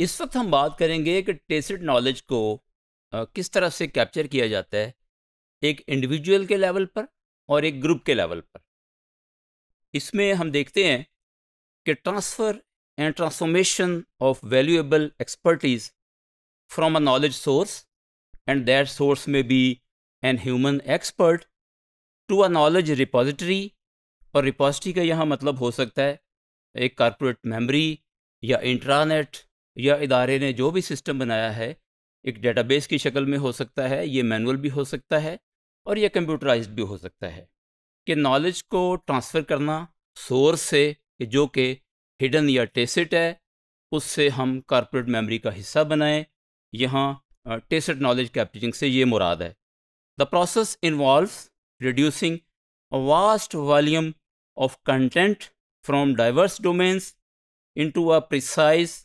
इस वक्त हम बात करेंगे कि टेसिड नॉलेज को किस तरह से कैप्चर किया जाता है एक इंडिविजुअल के लेवल पर और एक ग्रुप के लेवल पर इसमें हम देखते हैं कि transfer and transformation of valuable expertise from a knowledge source and that source में be an human expert to a knowledge repository और रिपोजिटरी का यहाँ मतलब हो सकता है एक कारपोरेट मेमोरी या इंट्रानेट या इदारे ने जो भी सिस्टम बनाया है एक डेटाबेस की शक्ल में हो सकता है ये मैनुअल भी हो सकता है और यह कंप्यूटराइज भी हो सकता है कि नॉलेज को ट्रांसफ़र करना सोर्स से जो कि हिडन या टेसिट है उससे हम कॉरपोरेट मेमोरी का हिस्सा बनाएं यहाँ टेसिट नॉलेज कैप्चरिंग से ये मुराद है the process involve reducing vast volume of content from diverse domains to a precise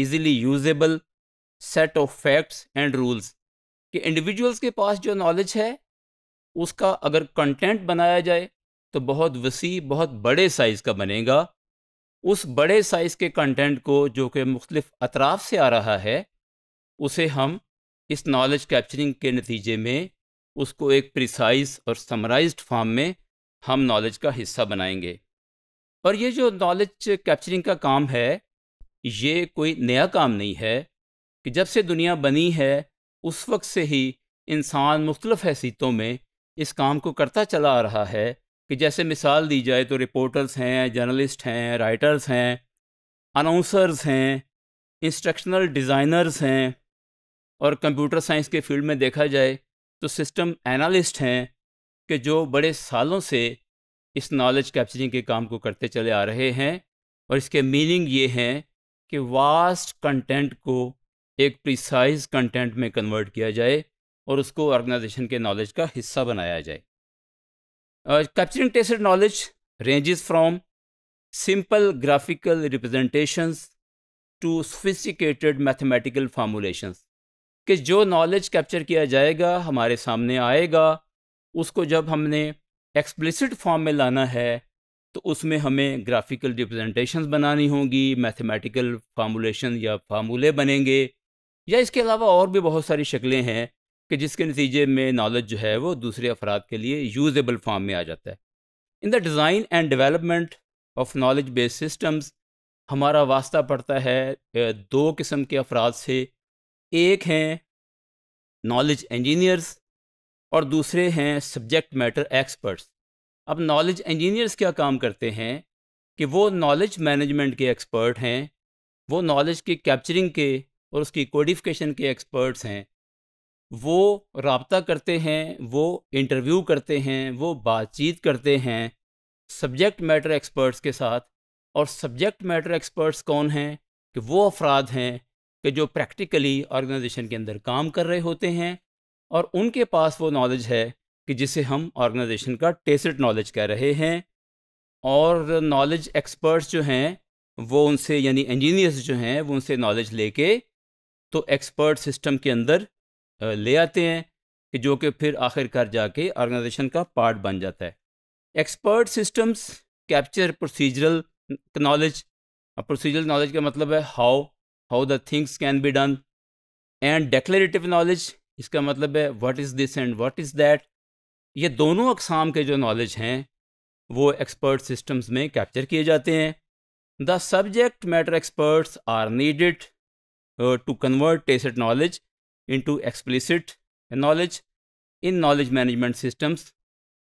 easily usable set of facts and rules कि इंडिविजुअल्स के पास जो नॉलेज है उसका अगर कंटेंट बनाया जाए तो बहुत वसी बहुत बड़े साइज़ का बनेगा उस बड़े साइज़ के कंटेंट को जो कि मुख्तलिफ़ अतराफ़ से आ रहा है उसे हम इस नॉलेज कैप्चरिंग के नतीजे में उसको एक प्रिसाइज और समराइज फॉर्म में हम नॉलेज का हिस्सा बनाएंगे और ये जो नॉलेज कैप्चरिंग का काम है ये कोई नया काम नहीं है कि जब से दुनिया बनी है उस वक्त से ही इंसान मुख्तलफ़ हैसीतों में इस काम को करता चला आ रहा है कि जैसे मिसाल दी जाए तो रिपोर्टर्स हैं जर्नलिस्ट हैं राइटर्स हैं अनाउंसर्स हैं इंस्ट्रक्शनल डिज़ाइनर्स हैं और कंप्यूटर साइंस के फील्ड में देखा जाए तो सिस्टम एनालिस्ट हैं कि जो बड़े सालों से इस नॉलेज कैप्चरिंग के काम को करते चले आ रहे हैं और इसके मीनिंग ये हैं कि वास्ट कंटेंट को एक प्रिसाइज कंटेंट में कन्वर्ट किया जाए और उसको ऑर्गेनाइजेशन के नॉलेज का हिस्सा बनाया जाए capturing tested knowledge ranges from simple graphical representations to sophisticated mathematical formulations कि जो नॉलेज कैप्चर किया जाएगा हमारे सामने आएगा उसको जब हमने एक्सप्लिसिट फॉर्म में लाना है तो उसमें हमें ग्राफिकल रिप्रेजेंटेशन बनानी होंगी मैथमेटिकल फार्मूलेशन या फार्मूले बनेंगे या इसके अलावा और भी बहुत सारी शक्लें हैं कि जिसके नतीजे में नॉलेज जो है वो दूसरे अफराद के लिए यूजेबल फॉर्म में आ जाता है in the design and development of knowledge based systems हमारा वास्ता पड़ता है दो किस्म के अफराद से एक हैं नॉलेज इंजीनियर्स और दूसरे हैं सब्जेक्ट मैटर एक्सपर्ट्स अब नॉलेज इंजीनियर्स क्या काम करते हैं कि वो नॉलेज मैनेजमेंट के एक्सपर्ट हैं वो नॉलेज की कैप्चरिंग के और उसकी कोडिफिकेशन के एक्सपर्ट्स हैं वो रबता करते हैं वो इंटरव्यू करते हैं वो बातचीत करते हैं सब्जेक्ट मैटर एक्सपर्ट्स के साथ और सब्जेक्ट मैटर एक्सपर्ट्स कौन हैं कि वो अफराद हैं कि जो प्रैक्टिकली ऑर्गेनाइजेशन के अंदर काम कर रहे होते हैं और उनके पास वो नॉलेज है कि जिसे हम ऑर्गेनाइजेशन का टेसड नॉलेज कह रहे हैं और नॉलेज एक्सपर्ट्स जो हैं वो उनसे यानी इंजीनियर्स जो हैं वो उनसे नॉलेज लेके तो एक्सपर्ट सिस्टम के अंदर ले आते हैं कि जो कि फिर आखिरकार जाके ऑर्गेनाइजेशन का पार्ट बन जाता है expert systems capture procedural knowledge procedural knowledge का मतलब है how how the things can be done and declarative knowledge इसका मतलब है what is this and what is that ये दोनों अकसाम के जो नॉलेज हैं वो एक्सपर्ट सिस्टम्स में कैप्चर किए जाते हैं the subject matter experts are needed to convert tacit knowledge into explicit knowledge in knowledge management systems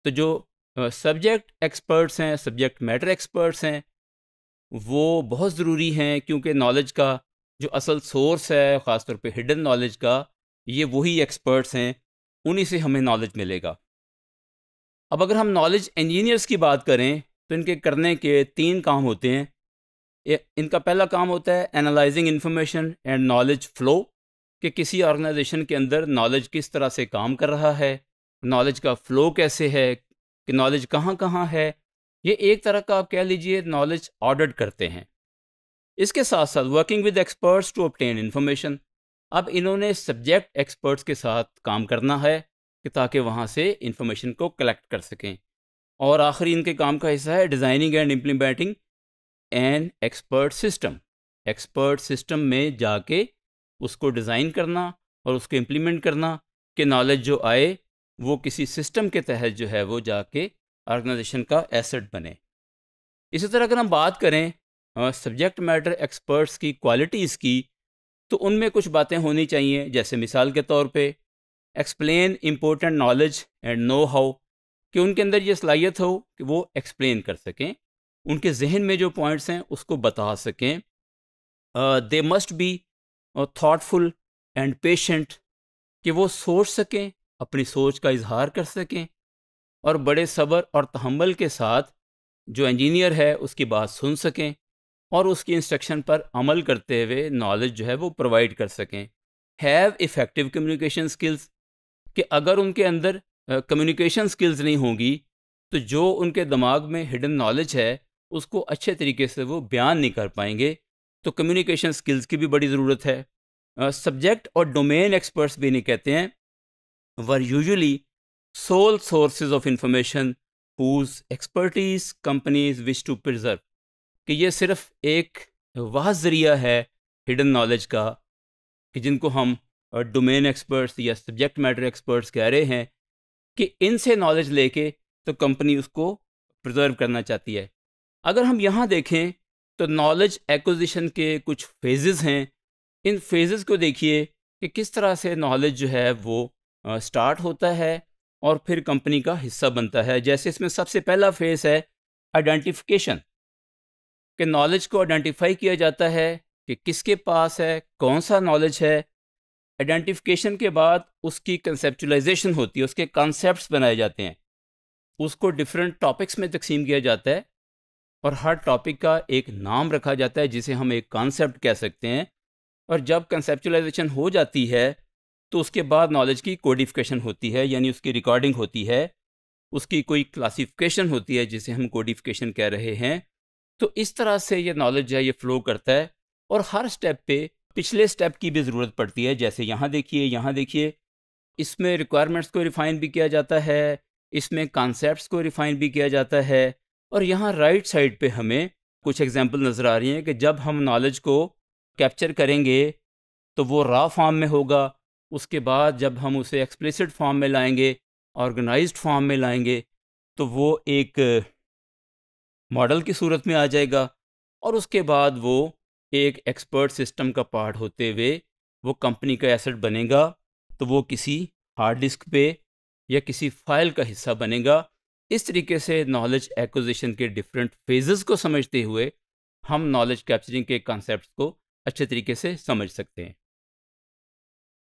तो जो सब्जेक्ट uh, एक्सपर्ट्स हैं सब्जेक्ट मैटर एक्सपर्ट्स हैं वो बहुत ज़रूरी हैं क्योंकि नॉलेज का जो असल सोर्स है ख़ासतौर पे हिडन नॉलेज का ये वही एक्सपर्ट्स हैं उन्हीं से हमें नॉलेज मिलेगा अब अगर हम नॉलेज इंजीनियर्स की बात करें तो इनके करने के तीन काम होते हैं इनका पहला काम होता है analysing information and knowledge flow कि किसी ऑर्गेनाइजेशन के अंदर नॉलेज किस तरह से काम कर रहा है नॉलेज का फ़्लो कैसे है कि नॉलेज कहाँ कहाँ है ये एक तरह का आप कह लीजिए नॉलेज ऑडिट करते हैं इसके साथ साथ working with experts to obtain information अब इन्होंने सब्जेक्ट एक्सपर्ट्स के साथ काम करना है कि ताकि वहाँ से इन्फॉर्मेशन को कलेक्ट कर सकें और आखिरी इनके काम का हिस्सा है designing and implementing an expert system expert system में जाके उसको डिज़ाइन करना और उसको इम्प्लीमेंट करना कि नॉलेज जो आए वो किसी सिस्टम के तहत जो है वो जाके ऑर्गेनाइजेशन का एसेट बने इसी तरह अगर हम बात करें सब्जेक्ट मैटर एक्सपर्ट्स की क्वालिटीज़ की तो उनमें कुछ बातें होनी चाहिए जैसे मिसाल के तौर पर explain important knowledge and know how कि उनके अंदर ये सलाहियत हो कि वो एक्सप्लेन कर सकें उनके जहन में जो पॉइंट्स हैं उसको बता सकें they must be thoughtful and patient कि वो सोच सकें अपनी सोच का इजहार कर सकें और बड़े सब्र और तहमल के साथ जो इंजीनियर है उसकी बात सुन सकें और उसकी इंस्ट्रक्शन पर अमल करते हुए नॉलेज जो है वो प्रोवाइड कर सकें हैव इफ़ेक्टिव कम्युनिकेशन स्किल्स कि अगर उनके अंदर कम्युनिकेशन स्किल्स नहीं होंगी तो जो उनके दिमाग में हिडन नॉलेज है उसको अच्छे तरीके से वो बयान नहीं कर पाएंगे तो कम्युनिकेशन स्किल्स की भी बड़ी ज़रूरत है सब्जेक्ट और डोमेन एक्सपर्ट्स भी नहीं कहते हैं were usually sole sources of information whose expertise companies wish to preserve कि ये सिर्फ एक वह ज़रिया है हिडन नॉलेज का कि जिनको हम डोमेन एक्सपर्ट्स या सब्जेक्ट मैटर एक्सपर्ट्स कह रहे हैं कि इनसे नॉलेज लेके तो कंपनी उसको प्रिजर्व करना चाहती है अगर हम यहाँ देखें तो नॉलेज एक्विजिशन के कुछ फेजेस हैं इन फेजेस को देखिए कि किस तरह से नॉलेज जो है वो स्टार्ट होता है और फिर कंपनी का हिस्सा बनता है जैसे इसमें सबसे पहला फेज है आइडेंटिफिकेशन कि नॉलेज को आइडेंटिफाई किया जाता है कि किसके पास है कौन सा नॉलेज है आइडेंटिफिकेशन के बाद उसकी कंसेप्चुलाइजेशन होती है उसके कॉन्सेप्ट बनाए जाते हैं उसको डिफरेंट टॉपिक्स में तकसीम किया जाता है और हर टॉपिक का एक नाम रखा जाता है जिसे हम एक कॉन्सेप्ट कह सकते हैं और जब कंसेप्चुलाइजेशन हो जाती है तो उसके बाद नॉलेज की कोडिफिकेशन होती है यानी उसकी रिकॉर्डिंग होती है उसकी कोई क्लासिफिकेशन होती है जिसे हम कोडिफिकेशन कह रहे हैं तो इस तरह से ये नॉलेज है ये फ्लो करता है और हर स्टेप पे पिछले स्टेप की भी ज़रूरत पड़ती है जैसे यहाँ देखिए यहाँ देखिए इसमें रिक्वायरमेंट्स को रिफ़ाइन भी किया जाता है इसमें कॉन्सेप्ट को रिफ़ाइन भी किया जाता है और यहाँ राइट साइड पे हमें कुछ एग्जाम्पल नज़र आ रही हैं कि जब हम नॉलेज को कैप्चर करेंगे तो वो रॉ फॉर्म में होगा उसके बाद जब हम उसे एक्सप्लिसिट फॉर्म में लाएंगे ऑर्गेनाइज फॉर्म में लाएंगे तो वो एक मॉडल की सूरत में आ जाएगा और उसके बाद वो के एक एक्सपर्ट सिस्टम का पार्ट होते हुए वो कंपनी का एसेट बनेगा तो वो किसी हार्ड डिस्क पे या किसी फाइल का हिस्सा बनेगा इस तरीके से नॉलेज एक्विजिशन के डिफरेंट फेजेस को समझते हुए हम नॉलेज कैप्चरिंग के कॉन्सेप्ट को अच्छे तरीके से समझ सकते हैं